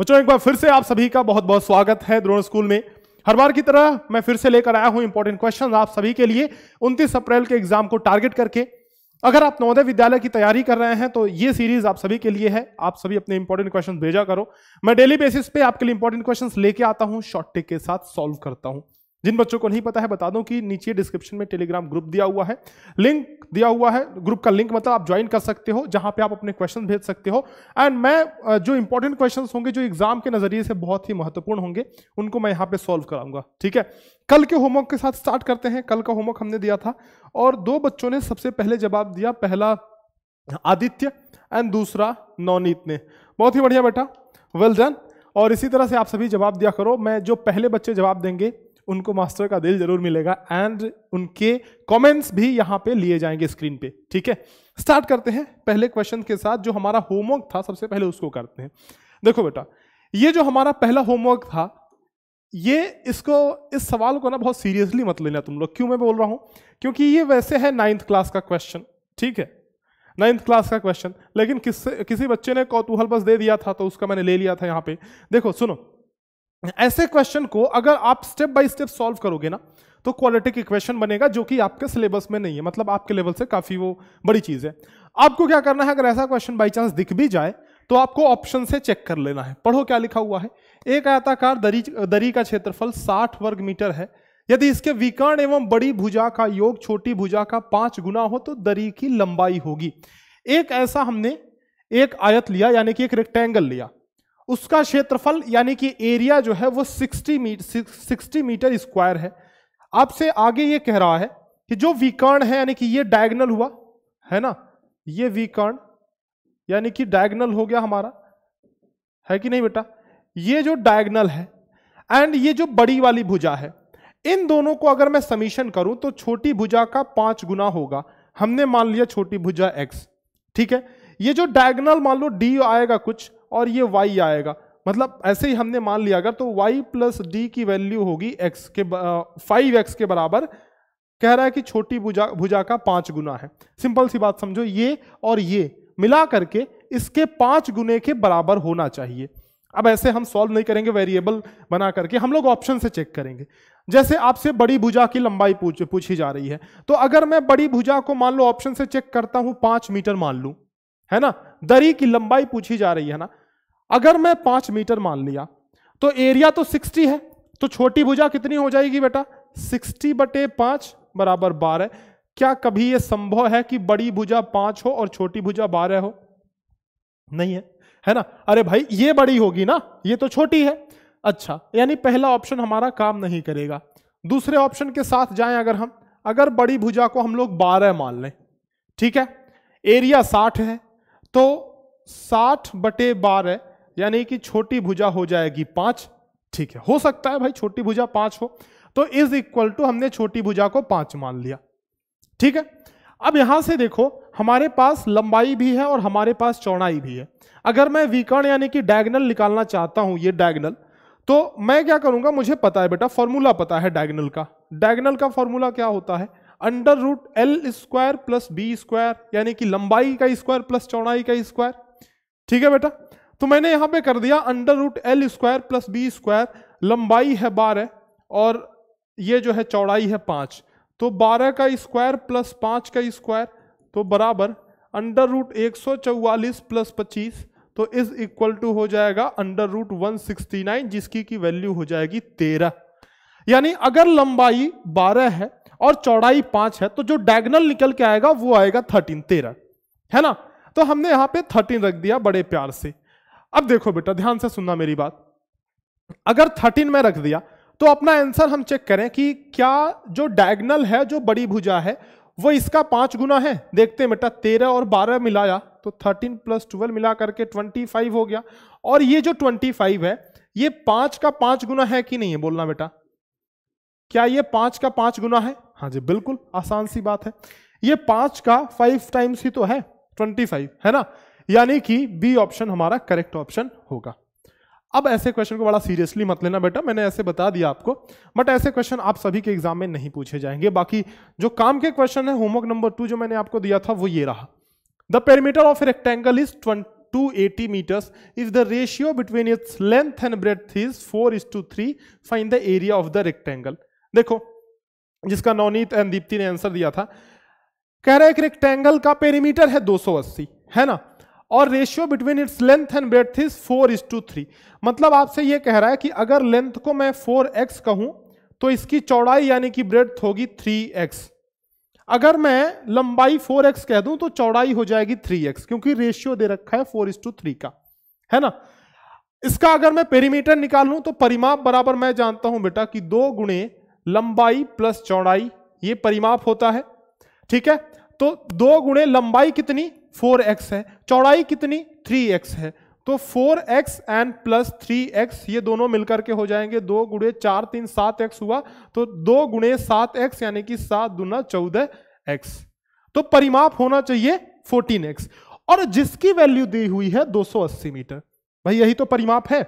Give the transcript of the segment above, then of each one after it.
बच्चों एक बार फिर से आप सभी का बहुत बहुत स्वागत है द्रोण स्कूल में हर बार की तरह मैं फिर से लेकर आया हूं इंपॉर्टेंट क्वेश्चन आप सभी के लिए 29 अप्रैल के एग्जाम को टारगेट करके अगर आप नवोदय विद्यालय की तैयारी कर रहे हैं तो ये सीरीज आप सभी के लिए है आप सभी अपने इंपॉर्टेंट क्वेश्चन भेजा करो मैं डेली बेसिस पे आपके लिए इंपॉर्टेंट क्वेश्चन लेके आता हूँ शॉर्ट टेक के साथ सॉल्व करता हूँ जिन बच्चों को नहीं पता है बता दूं कि नीचे डिस्क्रिप्शन में टेलीग्राम ग्रुप दिया हुआ है लिंक दिया हुआ है ग्रुप का लिंक मतलब आप ज्वाइन कर सकते हो जहां पे आप अपने क्वेश्चन भेज सकते हो एंड मैं जो इंपॉर्टेंट क्वेश्चन होंगे जो एग्जाम के नजरिए से बहुत ही महत्वपूर्ण होंगे उनको मैं यहाँ पे सॉल्व कराऊंगा ठीक है कल के होमवर्क के साथ स्टार्ट करते हैं कल का होमवर्क हमने दिया था और दो बच्चों ने सबसे पहले जवाब दिया पहला आदित्य एंड दूसरा नवनीत ने बहुत ही बढ़िया बेटा वेल डन और इसी तरह से आप सभी जवाब दिया करो मैं जो पहले बच्चे जवाब देंगे उनको मास्टर का दिल जरूर मिलेगा एंड उनके कमेंट्स भी यहाँ पे लिए जाएंगे स्क्रीन पे ठीक है स्टार्ट करते हैं पहले क्वेश्चन के साथ जो हमारा होमवर्क था सबसे पहले उसको करते हैं देखो बेटा ये जो हमारा पहला होमवर्क था ये इसको इस सवाल को ना बहुत सीरियसली मत लेना तुम लोग क्यों मैं बोल रहा हूँ क्योंकि ये वैसे है नाइन्थ क्लास का क्वेश्चन ठीक है नाइन्थ क्लास का क्वेश्चन लेकिन किस किसी बच्चे ने कौतूहल बस दे दिया था तो उसका मैंने ले लिया था यहाँ पे देखो सुनो ऐसे क्वेश्चन को अगर आप स्टेप बाय स्टेप सॉल्व करोगे ना तो क्वालिटी के क्वेश्चन बनेगा जो कि आपके सिलेबस में नहीं है मतलब आपके लेवल से काफी वो बड़ी चीज है आपको क्या करना है अगर ऐसा क्वेश्चन बाई चांस दिख भी जाए तो आपको ऑप्शन से चेक कर लेना है पढ़ो क्या लिखा हुआ है एक आयताकार दरी दरी का क्षेत्रफल साठ वर्ग मीटर है यदि इसके विकर्ण एवं बड़ी भुजा का योग छोटी भुजा का पांच गुना हो तो दरी की लंबाई होगी एक ऐसा हमने एक आयत लिया यानी कि एक रेक्टेंगल लिया उसका क्षेत्रफल यानी कि एरिया जो है वो 60 मीटर 60 मीटर स्क्वायर है आपसे आगे ये कह रहा है कि जो विकर्ण है यानी कि ये डायगनल हुआ है ना ये विकर्ण यानी कि डायगनल हो गया हमारा है कि नहीं बेटा ये जो डायगनल है एंड ये जो बड़ी वाली भुजा है इन दोनों को अगर मैं समीशन करूं तो छोटी भुजा का पांच गुना होगा हमने मान लिया छोटी भुजा एक्स ठीक है ये जो डायगनल मान लो डी आएगा कुछ और ये y आएगा मतलब ऐसे ही हमने मान लिया अगर तो y प्लस डी की वैल्यू होगी x के फाइव एक्स के बराबर कह रहा है कि छोटी भुजा भुजा का पांच गुना है सिंपल सी बात समझो ये और ये मिला करके इसके पांच गुने के बराबर होना चाहिए अब ऐसे हम सॉल्व नहीं करेंगे वेरिएबल बना करके हम लोग ऑप्शन से चेक करेंगे जैसे आपसे बड़ी भुजा की लंबाई पूछ पूछी जा रही है तो अगर मैं बड़ी भुजा को मान लो ऑप्शन से चेक करता हूं पांच मीटर मान लू है ना दरी की लंबाई पूछी जा रही है ना अगर मैं पांच मीटर मान लिया तो एरिया तो सिक्सटी है तो छोटी भुजा कितनी हो जाएगी बेटा सिक्सटी बटे पांच बराबर बारह क्या कभी यह संभव है कि बड़ी भुजा पांच हो और छोटी भुजा बारह हो नहीं है है ना अरे भाई ये बड़ी होगी ना ये तो छोटी है अच्छा यानी पहला ऑप्शन हमारा काम नहीं करेगा दूसरे ऑप्शन के साथ जाएं अगर हम अगर बड़ी भुजा को हम लोग बारह मान लें ठीक है एरिया साठ है तो साठ बटे बारह यानी कि छोटी भुजा हो जाएगी पांच ठीक है हो सकता है भाई छोटी भुजा पांच हो तो इज इक्वल टू हमने छोटी भुजा को पांच मान लिया ठीक है अब यहां से देखो हमारे पास लंबाई भी है और हमारे पास चौड़ाई भी है अगर मैं विकर्ण यानी कि डायगनल निकालना चाहता हूं ये डायगनल तो मैं क्या करूंगा मुझे पता है बेटा फॉर्मूला पता है डायगनल का डायगनल का फॉर्मूला क्या होता है under root L square plus B square यानी कि लंबाई का स्क्वायर प्लस चौड़ाई का स्क्वायर ठीक है बेटा तो मैंने यहां पे कर दिया under root L square plus B square लंबाई है बारह और ये जो है चौड़ाई है पांच तो बारह का स्क्वायर प्लस पांच का स्क्वायर तो बराबर अंडर रूट एक सौ चौवालीस प्लस पच्चीस तो इज इक्वल टू हो जाएगा under root one sixty nine जिसकी की वैल्यू हो जाएगी तेरह यानी अगर लंबाई बारह है और चौड़ाई पांच है तो जो डायगनल निकल के आएगा वो आएगा थर्टीन तेरह है ना तो हमने यहां पे थर्टीन रख दिया बड़े प्यार से अब देखो बेटा ध्यान से सुनना मेरी बात अगर थर्टीन में रख दिया तो अपना आंसर हम चेक करें कि क्या जो डायगनल है जो बड़ी भुजा है वो इसका पांच गुना है देखते हैं बेटा तेरह और बारह मिलाया तो थर्टीन प्लस ट्वेल्व मिला करके ट्वेंटी फाइव हो गया और ये जो ट्वेंटी फाइव है ये पांच का पांच गुना है कि नहीं है बोलना बेटा क्या ये पांच का पांच गुना है हाँ जी बिल्कुल आसान सी बात है ये पांच का फाइव टाइम्स ही तो है ट्वेंटी फाइव है ना यानी कि बी ऑप्शन हमारा करेक्ट ऑप्शन होगा अब ऐसे क्वेश्चन को बड़ा सीरियसली मत लेना बेटा मैंने ऐसे बता दिया आपको बट ऐसे क्वेश्चन आप सभी के एग्जाम में नहीं पूछे जाएंगे बाकी जो काम के क्वेश्चन है होमवर्क नंबर टू जो मैंने आपको दिया था वो ये रहा the perimeter of rectangle is twenty eighty meters if the ratio between its length and breadth is four is to three find the area of the rectangle देखो जिसका नवनीत एंड दीप्ति ने आंसर दिया था कह रहा है एक रेक्टेंगल का पेरीमीटर है 280 है ना और ratio between its length and breadth is four is to three मतलब आपसे ये कह रहा है कि अगर लेंथ को मैं फोर एक्स कहूं तो इसकी चौड़ाई यानी कि ब्रेथ होगी थ्री एक्स अगर मैं लंबाई फोर एक्स कह दूं तो चौड़ाई हो जाएगी थ्री एक्स क्योंकि रेशियो दे रखा है फोर इज टू थ्री का है ना इसका अगर मैं पेरीमीटर निकाल लूं तो परिमाप बराबर मैं जानता हूं बेटा कि दो गुणे लंबाई प्लस चौड़ाई ये परिमाप होता है ठीक है तो दो गुणे लंबाई कितनी फोर एक्स है चौड़ाई कितनी थ्री एक्स है तो four X and plus three X ये दोनों मिलकर के हो जाएंगे दो गुड़े चार तीन सात एक्स हुआ तो दो गुणे सात एक्स यानी कि सात दुना चौदह एक्स तो परिमाप होना चाहिए फोर्टीन एक्स और जिसकी वैल्यू दी हुई है दो सौ अस्सी मीटर भाई यही तो परिमाप है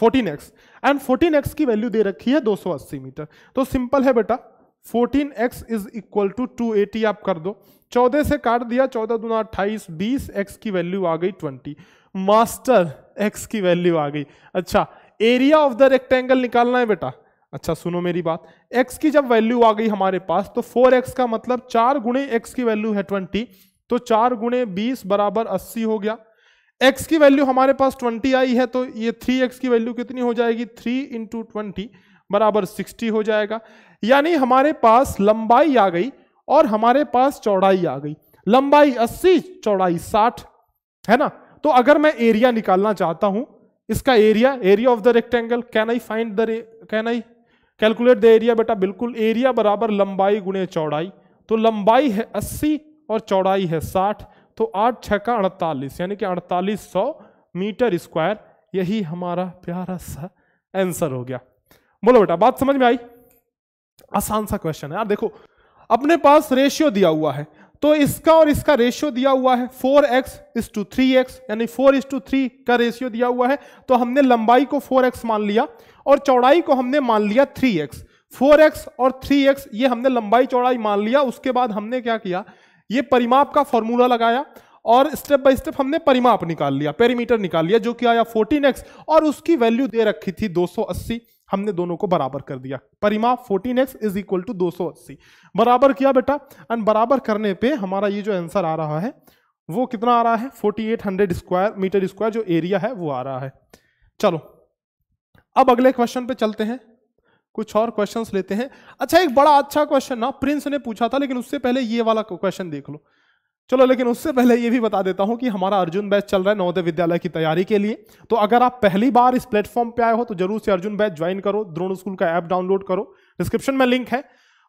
fourteen X and fourteen X की वैल्यू दे रखी है दो सौ अस्सी मीटर तो सिंपल है बेटा fourteen X is equal to two eighty आप कर दो चौदह से काट दिया चौदह दुना अट्ठाईस बीस एक्स की वैल्यू आ गई ट्वेंटी मास्टर एक्स की वैल्यू आ गई अच्छा एरिया ऑफ द रेक्टेंगल निकालना है बेटा अच्छा सुनो मेरी बात x की जब वैल्यू आ गई हमारे पास तो 4x का मतलब चार गुणे एक्स की वैल्यू है 20 तो चार गुणे बीस बराबर अस्सी हो गया x की वैल्यू हमारे पास 20 आई है तो ये 3x की वैल्यू कितनी हो जाएगी 3 इंटू ट्वेंटी बराबर 60 हो जाएगा यानी हमारे पास लंबाई आ गई और हमारे पास चौड़ाई आ गई लंबाई 80 चौड़ाई 60 है ना तो अगर मैं एरिया निकालना चाहता हूं इसका area area of the rectangle can I find the can I calculate the area बेटा बिल्कुल एरिया बराबर लंबाई गुणे चौड़ाई तो लंबाई है अस्सी और चौड़ाई है साठ तो आठ छः का अड़तालीस यानी कि अड़तालीस सौ मीटर स्क्वायर यही हमारा प्यारा सा आंसर हो गया बोलो बेटा बात समझ में आई आसान सा क्वेश्चन है यार देखो अपने पास रेशियो दिया हुआ है तो इसका और इसका रेशियो दिया हुआ है four X is to three X यानी फोर इस टू थ्री का रेशियो दिया हुआ है तो हमने लंबाई को फोर एक्स मान लिया और चौड़ाई को हमने मान लिया थ्री एक्स फोर एक्स और थ्री एक्स ये हमने लंबाई चौड़ाई मान लिया उसके बाद हमने क्या किया ये परिमाप का फॉर्मूला लगाया और स्टेप बाय स्टेप हमने परिमाप निकाल लिया पेरीमीटर निकाल लिया जो कि आया फोर्टीन एक्स और उसकी वैल्यू दे रखी थी दो सौ अस्सी हमने दोनों को बराबर कर दिया परिमा 14x X is equal to दो बराबर किया बेटा एंड बराबर करने पे हमारा ये जो आंसर आ रहा है वो कितना आ रहा है 4800 स्क्वायर मीटर स्क्वायर जो एरिया है वो आ रहा है चलो अब अगले क्वेश्चन पे चलते हैं कुछ और क्वेश्चंस लेते हैं अच्छा एक बड़ा अच्छा क्वेश्चन ना प्रिंस ने पूछा था लेकिन उससे पहले ये वाला क्वेश्चन देख लो चलो लेकिन उससे पहले ये भी बता देता हूं कि हमारा अर्जुन बैच चल रहा है नवोदय विद्यालय की तैयारी के लिए तो अगर आप पहली बार इस प्लेटफॉर्म पे आए हो तो जरूर से अर्जुन बैच ज्वाइन करो द्रोण स्कूल का ऐप डाउनलोड करो डिस्क्रिप्शन में लिंक है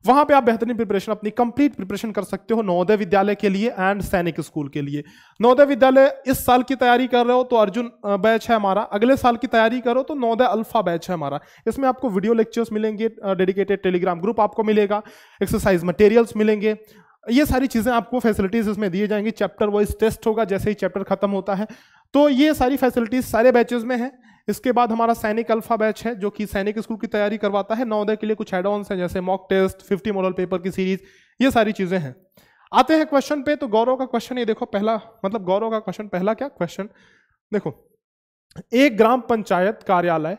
वहां पे आप बेहतरीन प्रिपरेशन अपनी कंप्लीट प्रिपरेशन कर सकते हो नवोदय विद्यालय के लिए एंड सैनिक स्कूल के लिए नवोदय विद्यालय इस साल की तैयारी कर रहे हो तो अर्जुन बैच है हमारा अगले साल की तैयारी करो तो नवोदय अल्फा बैच है हमारा इसमें आपको वीडियो लेक्चर्स मिलेंगे डेडिकेटेड टेलीग्राम ग्रुप आपको मिलेगा एक्सरसाइज मटेरियल्स मिलेंगे ये सारी चीज़ें आपको फैसिलिटीज़ इसमें दिए जाएंगी चैप्टर वाइज टेस्ट होगा जैसे ही चैप्टर खत्म होता है तो ये सारी फैसिलिटीज़ सारे बैचेज में है इसके बाद हमारा सैनिक अल्फा बैच है जो कि सैनिक स्कूल की तैयारी करवाता है नवोदय के लिए कुछ एड ऑन्स हैं जैसे mock test fifty model paper की सीरीज ये सारी चीज़ें हैं आते हैं क्वेश्चन पे तो गौरव का क्वेश्चन ये देखो पहला मतलब गौरव का क्वेश्चन पहला क्या क्वेश्चन देखो एक ग्राम पंचायत कार्यालय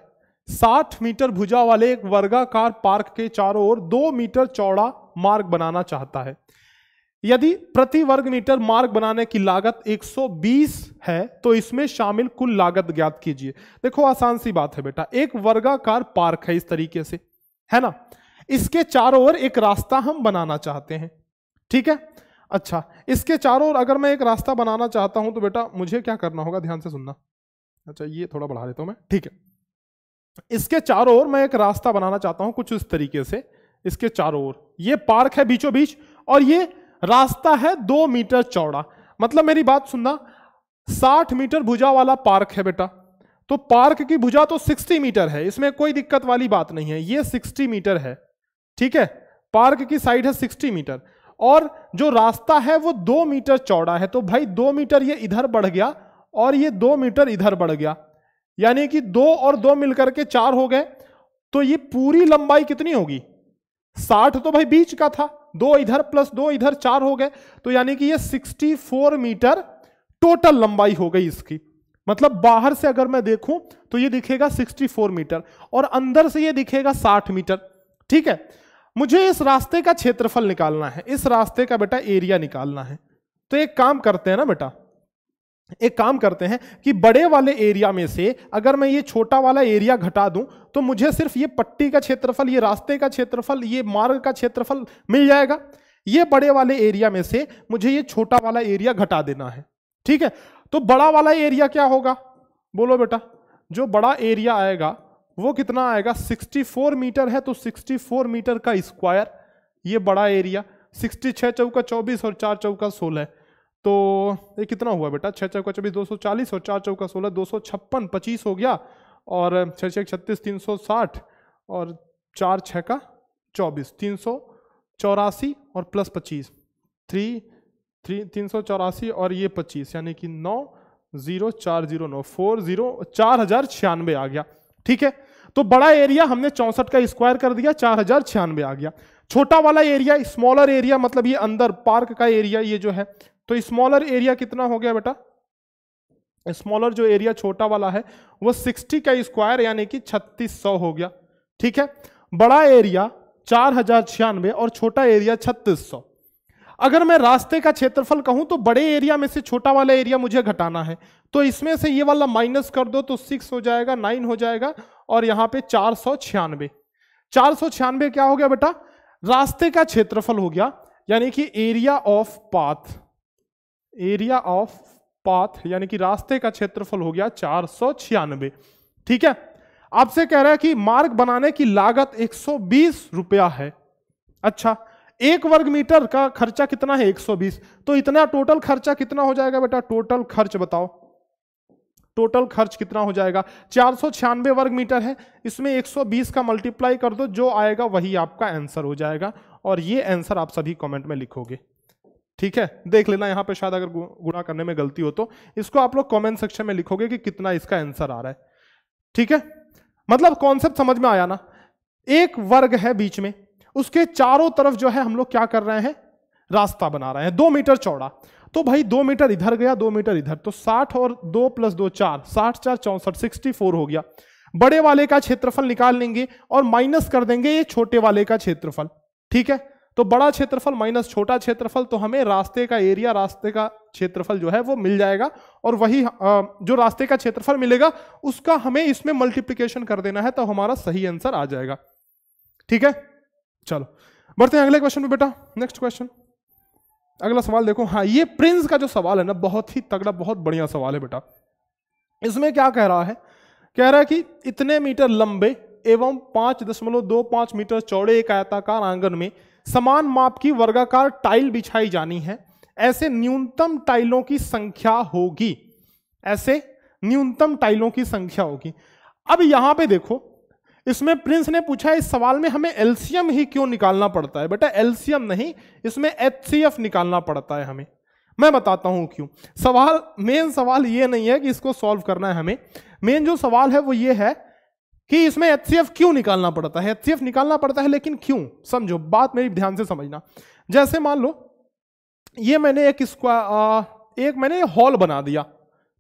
60 मीटर भुजा वाले एक वर्गाकार पार्क के चारों ओर दो मीटर चौड़ा मार्ग बनाना चाहता है यदि प्रति वर्ग मीटर मार्ग बनाने की लागत 120 है तो इसमें शामिल कुल लागत ज्ञात कीजिए देखो आसान सी बात है बेटा एक वर्गाकार पार्क है इस तरीके से है ना इसके चारों ओर एक रास्ता हम बनाना चाहते हैं ठीक है अच्छा इसके चारों ओर अगर मैं एक रास्ता बनाना चाहता हूं तो बेटा मुझे क्या करना होगा ध्यान से सुनना अच्छा ये थोड़ा बढ़ा देता हूं मैं ठीक है इसके चारों ओर मैं एक रास्ता बनाना चाहता हूं कुछ इस तरीके से इसके चारों ओर ये पार्क है बीचों बीच और ये रास्ता है दो मीटर चौड़ा मतलब मेरी बात सुनना साठ मीटर भुजा वाला पार्क है बेटा तो पार्क की भुजा तो सिक्सटी मीटर है इसमें कोई दिक्कत वाली बात नहीं है ये सिक्सटी मीटर है ठीक है पार्क की साइड है सिक्सटी मीटर और जो रास्ता है वो दो मीटर चौड़ा है तो भाई दो मीटर ये इधर बढ़ गया और ये दो मीटर इधर बढ़ गया यानी कि दो और दो मिलकर के चार हो गए तो ये पूरी लंबाई कितनी होगी साठ तो भाई बीच का था दो इधर प्लस दो इधर चार हो गए तो यानी कि ये 64 मीटर टोटल लंबाई हो गई इसकी मतलब बाहर से अगर मैं देखूं तो ये दिखेगा 64 मीटर और अंदर से ये दिखेगा 60 मीटर ठीक है मुझे इस रास्ते का क्षेत्रफल निकालना है इस रास्ते का बेटा एरिया निकालना है तो एक काम करते हैं ना बेटा एक काम करते हैं कि बड़े वाले एरिया में से अगर मैं ये छोटा वाला एरिया घटा दूं तो मुझे सिर्फ ये पट्टी का क्षेत्रफल ये रास्ते का क्षेत्रफल ये मार्ग का क्षेत्रफल मिल जाएगा ये बड़े वाले एरिया में से मुझे ये छोटा वाला एरिया घटा देना है ठीक है तो बड़ा वाला एरिया क्या होगा बोलो बेटा जो बड़ा एरिया आएगा वो कितना आएगा 64 मीटर है तो 64 मीटर का स्क्वायर ये बड़ा एरिया 66 चौका चौबीस और चार चौका सोलह तो ये कितना हुआ बेटा छः चौका छब्बीस दो सौ चालीस और चार चौका सोलह दो सौ छप्पन पच्चीस हो गया और छः छः छत्तीस तीन सौ साठ और चार छः का चौबीस तीन सौ चौरासी और प्लस पच्चीस थ्री थ्री तीन सौ चौरासी और ये पच्चीस यानी कि नौ जीरो चार जीरो नौ फोर जीरो चार हजार छियानवे आ गया ठीक है तो बड़ा एरिया हमने चौंसठ का स्क्वायर कर दिया चार हजार छियानवे आ गया छोटा वाला एरिया स्मॉलर एरिया मतलब ये अंदर पार्क का एरिया ये जो है तो स्मॉलर एरिया कितना हो गया बेटा स्मॉलर जो एरिया छोटा वाला है वो 60 का स्क्वायर यानी कि 3600 हो गया ठीक है बड़ा एरिया चार हजार छियानवे और छोटा एरिया 3600 अगर मैं रास्ते का क्षेत्रफल कहूं तो बड़े एरिया में से छोटा वाला एरिया मुझे घटाना है तो इसमें से ये वाला माइनस कर दो तो सिक्स हो जाएगा नाइन हो जाएगा और यहां पे चार सौ छियानवे चार सौ छियानवे क्या हो गया बेटा रास्ते का क्षेत्रफल हो गया यानी कि area of path area of path यानी कि रास्ते का क्षेत्रफल हो गया चार सौ छियानवे ठीक है आपसे कह रहा है कि मार्ग बनाने की लागत बीस रुपया है अच्छा एक वर्ग मीटर का खर्चा कितना है 120 तो इतना टोटल खर्चा कितना हो जाएगा बेटा टोटल खर्च बताओ टोटल खर्च कितना हो जाएगा चार वर्ग मीटर है इसमें 120 का मल्टीप्लाई कर दो जो आएगा वही आपका आंसर हो जाएगा और ये आंसर आप सभी कमेंट में लिखोगे ठीक है देख लेना यहाँ पे शायद अगर गुणा करने में गलती हो तो इसको आप लोग कमेंट सेक्शन में लिखोगे कि कितना इसका आंसर आ रहा है ठीक है मतलब कॉन्सेप्ट समझ में आया ना एक वर्ग है बीच में उसके चारों तरफ जो है हम लोग क्या कर रहे हैं रास्ता बना रहे हैं दो मीटर चौड़ा तो भाई दो मीटर इधर गया दो मीटर इधर तो साठ और दो प्लस दो चार साठ चार चौसठ सिक्सटी फोर हो गया बड़े वाले का क्षेत्रफल निकाल लेंगे और माइनस कर देंगे ये छोटे वाले का क्षेत्रफल ठीक है तो बड़ा क्षेत्रफल माइनस छोटा क्षेत्रफल तो हमें रास्ते का एरिया रास्ते का क्षेत्रफल जो है वो मिल जाएगा और वही जो रास्ते का क्षेत्रफल मिलेगा उसका हमें इसमें मल्टीप्लीकेशन कर देना है तो हमारा सही आंसर आ जाएगा ठीक है चलो बढ़ते हैं अगले क्वेश्चन पे बेटा नेक्स्ट क्वेश्चन अगला सवाल देखो हाँ ये प्रिंस का जो सवाल है ना बहुत ही तगड़ा बहुत बढ़िया सवाल है बेटा इसमें क्या कह रहा है कह रहा है कि इतने मीटर लंबे एवं पांच दशमलव दो पांच मीटर चौड़े एक आयताकार आंगन में समान माप की वर्गाकार टाइल बिछाई जानी है ऐसे न्यूनतम टाइलों की संख्या होगी ऐसे न्यूनतम टाइलों की संख्या होगी अब यहां पे देखो इसमें प्रिंस ने पूछा इस सवाल में हमें एलसीएम ही क्यों निकालना पड़ता है बेटा एलसीएम नहीं इसमें एचसीएफ निकालना पड़ता है हमें मैं बताता हूं क्यों सवाल मेन सवाल ये नहीं है कि इसको सॉल्व करना है हमें मेन जो सवाल है वो ये है कि इसमें एच क्यों निकालना पड़ता है एच निकालना पड़ता है लेकिन क्यों समझो बात मेरी ध्यान से समझना जैसे मान लो ये मैंने एक स्क्वायर एक मैंने हॉल बना दिया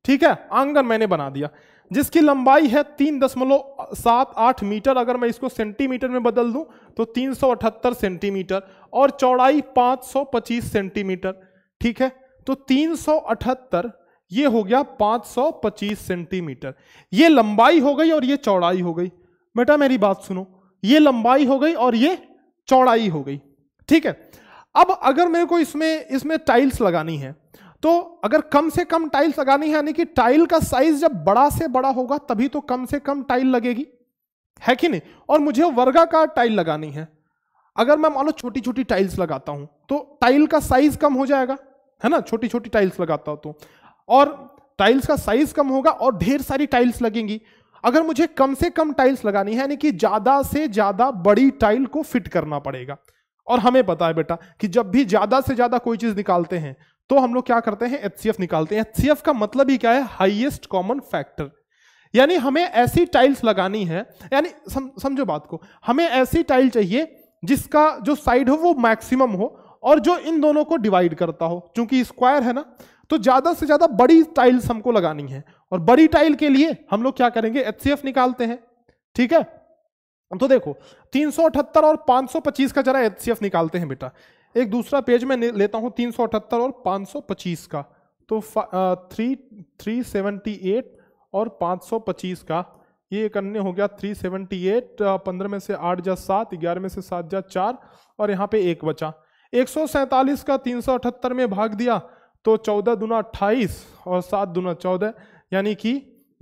ठीक है आंगन मैंने बना दिया जिसकी लंबाई है तीन दशमलव सात आठ मीटर अगर मैं इसको सेंटीमीटर में बदल दूं तो तीन सौ अठहत्तर सेंटीमीटर और चौड़ाई पाँच सौ पच्चीस सेंटीमीटर ठीक है तो तीन सौ अठहत्तर ये हो गया 525 सेंटीमीटर ये लंबाई हो गई और ये चौड़ाई हो गई बेटा मेरी बात सुनो ये लंबाई हो गई और ये चौड़ाई हो गई ठीक है अब अगर मेरे को इसमें इसमें टाइल्स लगानी है तो अगर कम से कम टाइल्स लगानी है यानी कि टाइल का साइज जब बड़ा से बड़ा होगा तभी तो कम से कम टाइल लगेगी है कि नहीं और मुझे वर्गाकार टाइल लगानी है अगर मैं मान लो छोटी छोटी टाइल्स लगाता हूं तो टाइल का साइज कम हो जाएगा है ना छोटी छोटी टाइल्स लगाता हूं तो और टाइल्स का साइज कम होगा और ढेर सारी टाइल्स लगेंगी अगर मुझे कम से कम टाइल्स लगानी है यानी कि ज्यादा से ज्यादा बड़ी टाइल को फिट करना पड़ेगा और हमें पता है बेटा कि जब भी ज्यादा से ज्यादा कोई चीज निकालते हैं तो हम लोग क्या करते हैं एच निकालते हैं एच का मतलब ही क्या है हाइएस्ट कॉमन फैक्टर यानी हमें ऐसी टाइल्स लगानी है यानी सम, समझो बात को हमें ऐसी टाइल चाहिए जिसका जो साइड हो वो मैक्सिमम हो और जो इन दोनों को डिवाइड करता हो क्योंकि स्क्वायर है ना तो ज़्यादा से ज़्यादा बड़ी टाइल्स हमको लगानी है और बड़ी टाइल के लिए हम लोग क्या करेंगे एच निकालते हैं ठीक है तो देखो तीन और 525 का जरा एच निकालते हैं बेटा एक दूसरा पेज में लेता हूं तीन और 525 का तो थ्री थ्री सेवनटी एट और 525 का ये एक अन्य हो गया 378 पंद्रह में से आठ जा सात ग्यारह में से सात जा चार और यहाँ पे एक बचा एक का तीन में भाग दिया तो चौदह दुना अट्ठाईस और सात दुना चौदह यानी कि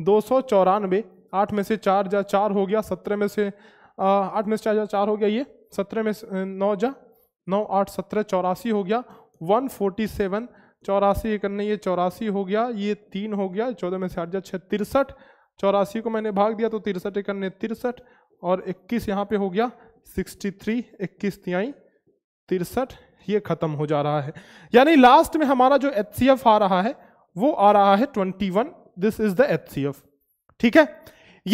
दो सौ चौरानवे आठ में से चार जा चार हो गया सत्रह में से आठ में से चार जा चार हो गया ये सत्रह में से नौ जा नौ आठ सत्रह चौरासी हो गया वन फोर्टी सेवन चौरासी करने ये चौरासी हो गया ये तीन हो गया चौदह में से आठ जा छः तिरसठ चौरासी को मैंने भाग दिया तो तिरसठ अन्य तिरसठ और इक्कीस यहाँ पे हो गया सिक्सटी थ्री इक्कीस तिहाई तिरसठ ये खत्म हो जा रहा है यानी लास्ट में हमारा जो एच आ रहा है वो आ रहा है twenty one this is the H ठीक है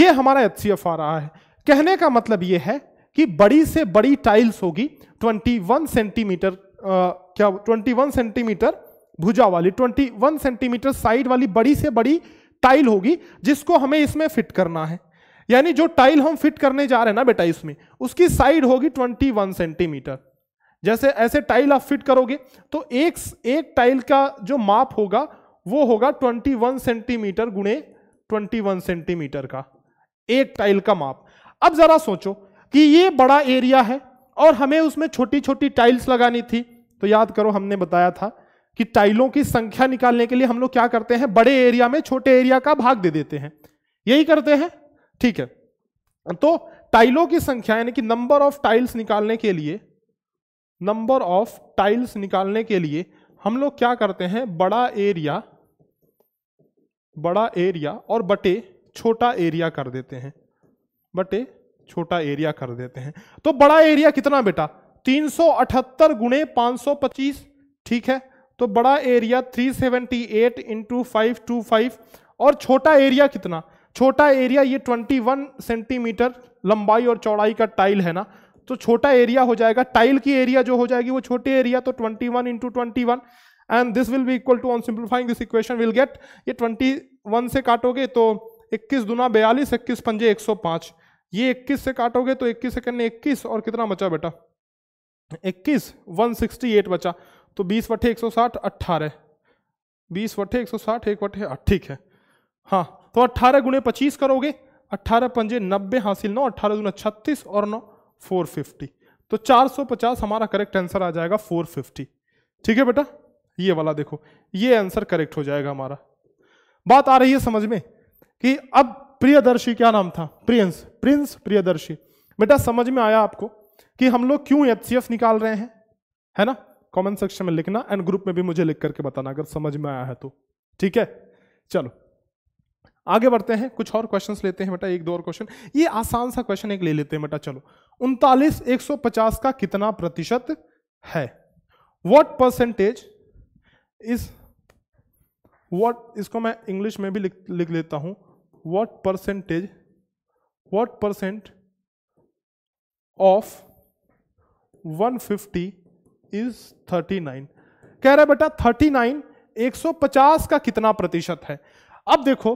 ये हमारा एच आ रहा है कहने का मतलब ये है कि बड़ी से बड़ी टाइल्स होगी 21 सेंटीमीटर क्या 21 सेंटीमीटर भुजा वाली 21 सेंटीमीटर साइड वाली बड़ी से बड़ी टाइल होगी जिसको हमें इसमें फिट करना है यानी जो टाइल हम फिट करने जा रहे हैं ना बेटा इसमें उसकी साइड होगी 21 सेंटीमीटर जैसे ऐसे टाइल आप फिट करोगे तो एक एक टाइल का जो माप होगा वो होगा 21 सेंटीमीटर गुणे 21 सेंटीमीटर का एक टाइल का माप अब जरा सोचो कि ये बड़ा एरिया है और हमें उसमें छोटी छोटी टाइल्स लगानी थी तो याद करो हमने बताया था कि टाइलों की संख्या निकालने के लिए हम लोग क्या करते हैं बड़े एरिया में छोटे एरिया का भाग दे देते हैं यही करते हैं ठीक है तो टाइलों की संख्या यानी कि नंबर ऑफ टाइल्स निकालने के लिए नंबर ऑफ टाइल्स निकालने के लिए हम लोग क्या करते हैं बड़ा एरिया बड़ा एरिया और बटे छोटा एरिया कर देते हैं बटे छोटा एरिया कर देते हैं तो बड़ा एरिया कितना बेटा 378 गुणे पच्चीस ठीक है तो बड़ा एरिया 378 सेवेंटी एट इंटू और छोटा एरिया कितना छोटा एरिया ये 21 सेंटीमीटर लंबाई और चौड़ाई का टाइल है ना तो छोटा एरिया हो जाएगा टाइल की एरिया जो हो जाएगी वो छोटे एरिया तो 21 one into twenty one and this will be equal to on simplifying this equation will get ये 21 से काटोगे तो 21 दुना बयालीस इक्कीस पंजे 105 ये 21 से काटोगे तो 21 सेकंड में 21 और कितना बचा बेटा 21 168 बचा तो 20 वटे एक सौ साठ अट्ठारह बीस वटे एक सौ साठ एक वटे आठ ठीक है हाँ तो अट्ठारह गुणे पच्चीस करोगे अट्ठारह पंजे नब्बे हासिल नौ अट्ठारह दूना छत्तीस और नौ 450 तो 450 हमारा करेक्ट आंसर आ जाएगा 450 ठीक है बेटा ये वाला देखो ये आंसर करेक्ट हो जाएगा हमारा बात आ रही है समझ में कि अब प्रियदर्शी क्या नाम था प्रिंस प्रिंस प्रियदर्शी बेटा समझ में आया आपको कि हम लोग क्यों एच निकाल रहे हैं है ना कमेंट सेक्शन में लिखना एंड ग्रुप में भी मुझे लिख करके बताना अगर समझ में आया है तो ठीक है चलो आगे बढ़ते हैं कुछ और क्वेश्चंस लेते हैं बेटा एक दो और क्वेश्चन ये आसान सा क्वेश्चन एक ले लेते हैं बेटा चलो उनतालीस पचास का कितना प्रतिशत है वॉट परसेंटेज इस वॉट इसको मैं इंग्लिश में भी लिख लिख लेता हूं what percentage what percent of 150 is nine कह रहे है बेटा 39 150 का कितना प्रतिशत है अब देखो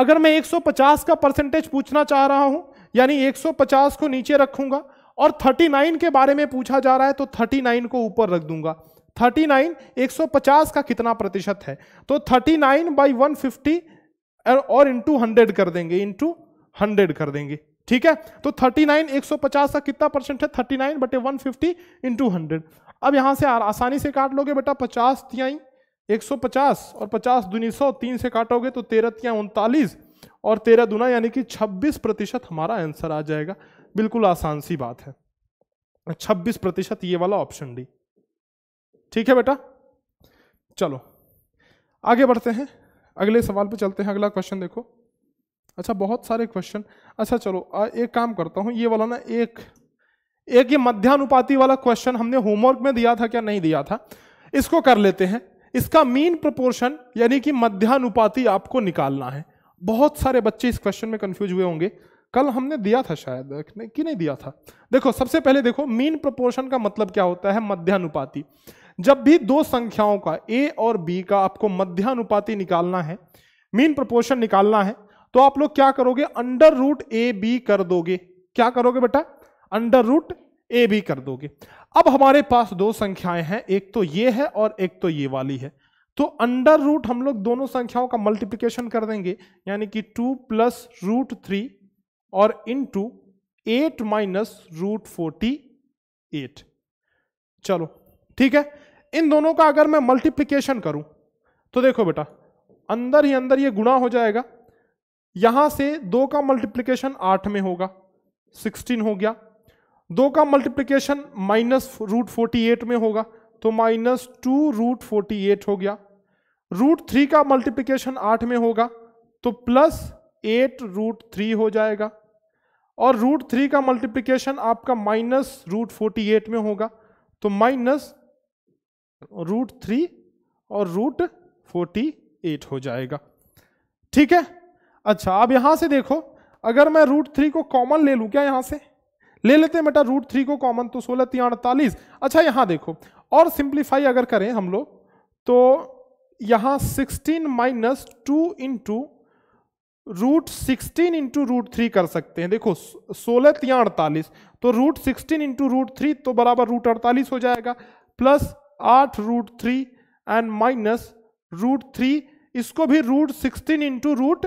अगर मैं 150 का परसेंटेज पूछना चाह रहा हूं यानी 150 को नीचे रखूंगा और 39 के बारे में पूछा जा रहा है तो 39 को ऊपर रख दूंगा 39 150 का कितना प्रतिशत है तो 39 नाइन बाई वन और इंटू हंड्रेड कर देंगे इंटू हंड्रेड कर देंगे ठीक है तो 39 150 का कितना परसेंट है 39 नाइन बटे वन फिफ्टी इंटू हंड्रेड अब यहां से आसानी से काट लोगे बेटा पचास तिहाई 150 और 50 दुनी सौ तीन से काटोगे तो तेरह तिया उनतालीस और तेरह दुना यानी कि 26 प्रतिशत हमारा आंसर आ जाएगा बिल्कुल आसान सी बात है 26 प्रतिशत ये वाला ऑप्शन डी ठीक है बेटा चलो आगे बढ़ते हैं अगले सवाल पे चलते हैं अगला क्वेश्चन देखो अच्छा बहुत सारे क्वेश्चन अच्छा चलो एक काम करता हूँ ये वाला ना एक एक ये मध्यानुपाती वाला क्वेश्चन हमने होमवर्क में दिया था क्या नहीं दिया था इसको कर लेते हैं इसका मीन प्रपोर्शन यानी कि मध्यानुपाती आपको निकालना है बहुत सारे बच्चे इस क्वेश्चन में कंफ्यूज हुए होंगे कल हमने दिया था शायद कि नहीं दिया था देखो सबसे पहले देखो मीन प्रपोर्शन का मतलब क्या होता है मध्यानुपाती जब भी दो संख्याओं का ए और बी का आपको मध्यानुपाती निकालना है मीन प्रपोर्शन निकालना है तो आप लोग क्या करोगे अंडर रूट ए बी कर दोगे क्या करोगे बेटा अंडर रूट ए भी कर दोगे अब हमारे पास दो संख्याएं हैं एक तो ये है और एक तो ये वाली है तो अंडर रूट हम लोग दोनों संख्याओं का मल्टीप्लिकेशन कर देंगे यानी कि टू प्लस रूट थ्री और into eight minus root forty eight चलो ठीक है इन दोनों का अगर मैं मल्टीप्लिकेशन करूं तो देखो बेटा अंदर ही अंदर ये गुणा हो जाएगा यहां से दो का मल्टीप्लिकेशन आठ में होगा सिक्सटीन हो गया दो का multiplication minus root forty eight में होगा तो minus two root forty eight हो गया रूट थ्री का मल्टीप्लीकेशन आठ में होगा तो प्लस एट रूट थ्री हो जाएगा और रूट थ्री का मल्टीप्लीकेशन आपका माइनस रूट फोर्टी एट में होगा तो माइनस रूट थ्री और रूट फोर्टी एट हो जाएगा ठीक है अच्छा अब यहां से देखो अगर मैं रूट थ्री को कॉमन ले लूँ क्या यहां से ले लेते हैं बेटा रूट थ्री को कॉमन तो सोलह तीन अड़तालीस अच्छा यहाँ देखो और सिंप्लीफाई अगर करें हम लोग तो यहाँ sixteen minus two into root sixteen into root three कर सकते हैं देखो सोलह तीन अड़तालीस तो root sixteen into root three तो बराबर रूट अड़तालीस हो जाएगा प्लस आठ root three and minus root three इसको भी रूट सिक्सटीन इंटू रूट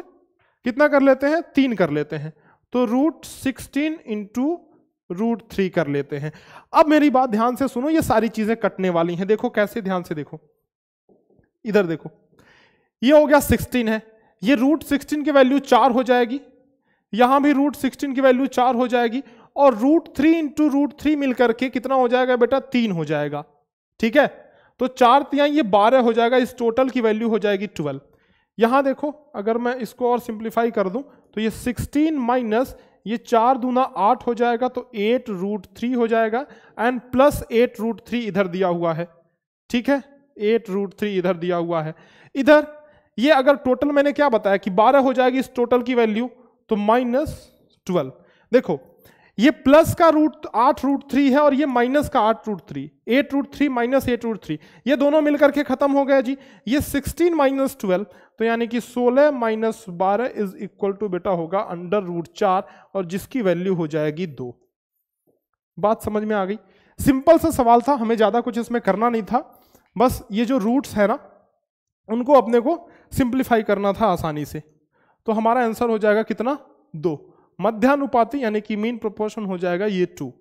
कितना कर लेते हैं तीन कर लेते हैं तो root sixteen into root three कर लेते हैं अब मेरी बात ध्यान से सुनो ये सारी चीजें कटने वाली हैं देखो कैसे ध्यान से देखो इधर देखो ये हो गया सिक्सटीन है ये रूट सिक्सटीन की वैल्यू चार हो जाएगी यहां भी रूट सिक्सटीन की वैल्यू चार हो जाएगी और root three into root three मिलकर के कितना हो जाएगा बेटा तीन हो जाएगा ठीक है तो चार तिया ये बारह हो जाएगा इस टोटल की वैल्यू हो जाएगी ट्वेल्व यहां देखो अगर मैं इसको और सिंप्लीफाई कर दूं तो ये सिक्सटीन माइनस ये चार दूना आठ हो जाएगा तो एट रूट थ्री हो जाएगा and plus eight root three इधर दिया हुआ है ठीक है एट रूट थ्री इधर दिया हुआ है इधर ये अगर टोटल मैंने क्या बताया कि बारह हो जाएगी इस टोटल की वैल्यू तो माइनस ट्वेल्व देखो ये प्लस का रूट आठ रूट थ्री है और ये माइनस का आठ root three eight root three minus eight root three ये दोनों मिलकर के खत्म हो गया जी ये सिक्सटीन माइनस ट्वेल्व तो यानी कि सोलह माइनस बारह इज इक्वल टू बेटा होगा अंडर रूट चार और जिसकी वैल्यू हो जाएगी दो बात समझ में आ गई सिंपल सा सवाल था हमें ज़्यादा कुछ इसमें करना नहीं था बस ये जो रूट्स है ना उनको अपने को सिंप्लीफाई करना था आसानी से तो हमारा आंसर हो जाएगा कितना दो मध्यानुपाती यानी कि मीन प्रोपोर्शन हो जाएगा ये टू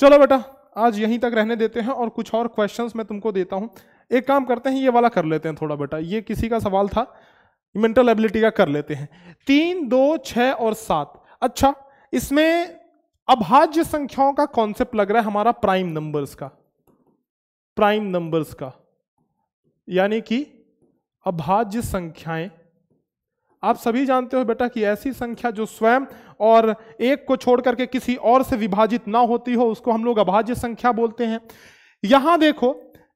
चलो बेटा आज यहीं तक रहने देते हैं और कुछ और क्वेश्चंस मैं तुमको देता हूं एक काम करते हैं ये वाला कर लेते हैं थोड़ा बेटा ये किसी का सवाल था मेंटल एबिलिटी का कर लेते हैं तीन दो छः और सात अच्छा इसमें अभाज्य संख्याओं का कॉन्सेप्ट लग रहा है हमारा प्राइम नंबर्स का प्राइम नंबर्स का यानी कि अभाज्य संख्याएं आप सभी जानते हो बेटा कि ऐसी संख्या जो स्वयं और एक को छोड़ करके किसी और से विभाजित ना होती हो उसको हम लोग अभाज्य संख्या बोलते हैं यहां देखो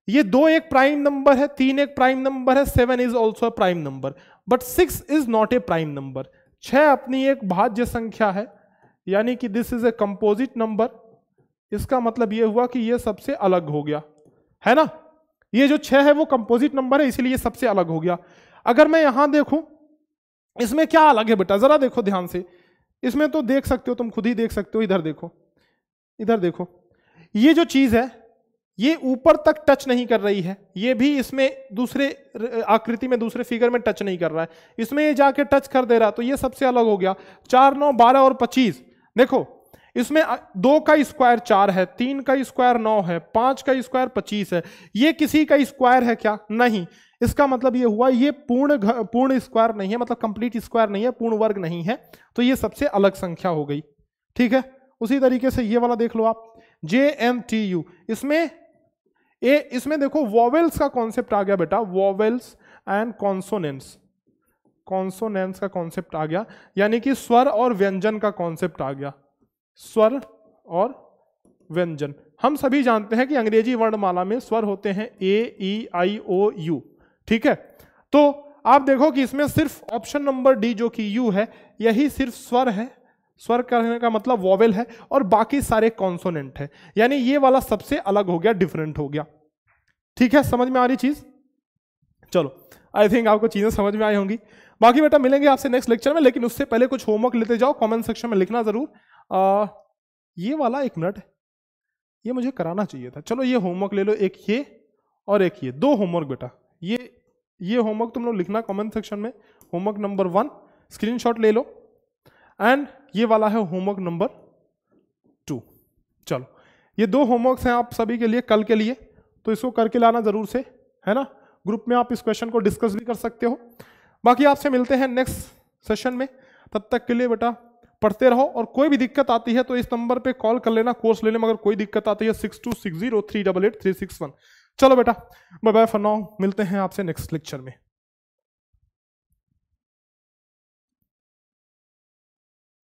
ये दो एक प्राइम नंबर है तीन एक प्राइम नंबर है seven is also prime number but six is not a prime number छह अपनी एक भाज्य संख्या है यानी कि this is a composite number इसका मतलब यह हुआ कि यह सबसे अलग हो गया है ना ये जो छह है वो कंपोजिट नंबर है इसीलिए सबसे अलग हो गया अगर मैं यहां देखूं इसमें क्या अलग है बेटा जरा देखो ध्यान से इसमें तो देख सकते हो तुम खुद ही देख सकते हो इधर देखो इधर देखो ये जो चीज है ये ऊपर तक टच नहीं कर रही है ये भी इसमें दूसरे आकृति में दूसरे फिगर में टच नहीं कर रहा है इसमें ये जाके टच कर दे रहा तो ये सबसे अलग हो गया चार नौ बारह और पच्चीस देखो इसमें दो का स्क्वायर चार है तीन का स्क्वायर नौ है पांच का स्क्वायर पच्चीस है ये किसी का स्क्वायर है क्या नहीं इसका मतलब ये हुआ ये पूर्ण पूर्ण स्क्वायर नहीं है मतलब कंप्लीट स्क्वायर नहीं है पूर्ण वर्ग नहीं है तो ये सबसे अलग संख्या हो गई ठीक है उसी तरीके से ये वाला देख लो आप जे एम टी यू इसमें ए इसमें देखो वॉवेल्स का कॉन्सेप्ट आ गया बेटा वॉवेल्स एंड कॉन्सोनेंस कॉन्सोनेंस का कॉन्सेप्ट आ गया यानी कि स्वर और व्यंजन का कॉन्सेप्ट आ गया स्वर और व्यंजन हम सभी जानते हैं कि अंग्रेजी वर्णमाला में स्वर होते हैं ए ई आई ओ यू ठीक है तो आप देखो कि इसमें सिर्फ ऑप्शन नंबर डी जो कि यू है यही सिर्फ स्वर है स्वर करने का मतलब वॉवेल है और बाकी सारे कॉन्सोनेंट है यानी ये वाला सबसे अलग हो गया डिफरेंट हो गया ठीक है समझ में आ रही चीज़ चलो आई थिंक आपको चीज़ें समझ में आई होंगी बाकी बेटा मिलेंगे आपसे नेक्स्ट लेक्चर में लेकिन उससे पहले कुछ होमवर्क लेते जाओ कमेंट सेक्शन में लिखना ज़रूर आ, ये वाला एक मिनट ये मुझे कराना चाहिए था चलो ये होमवर्क ले लो एक ये और एक ये दो होमवर्क बेटा ये ये होमवर्क तुम लोग लिखना कमेंट सेक्शन में होमवर्क नंबर वन स्क्रीनशॉट ले लो एंड ये वाला है होमवर्क नंबर टू चलो ये दो होमवर्क्स हैं आप सभी के लिए कल के लिए तो इसको करके लाना ज़रूर से है ना ग्रुप में आप इस क्वेश्चन को डिस्कस भी कर सकते हो बाकी आपसे मिलते हैं नेक्स्ट सेशन में तब तक के लिए बेटा पढ़ते रहो और कोई भी दिक्कत आती है तो इस नंबर पे कॉल कर लेना कोर्स लेने में अगर कोई दिक्कत आती है six two six zero three double eight three six one चलो बेटा बाय बाय फर नाउ मिलते हैं आपसे नेक्स्ट लेक्चर में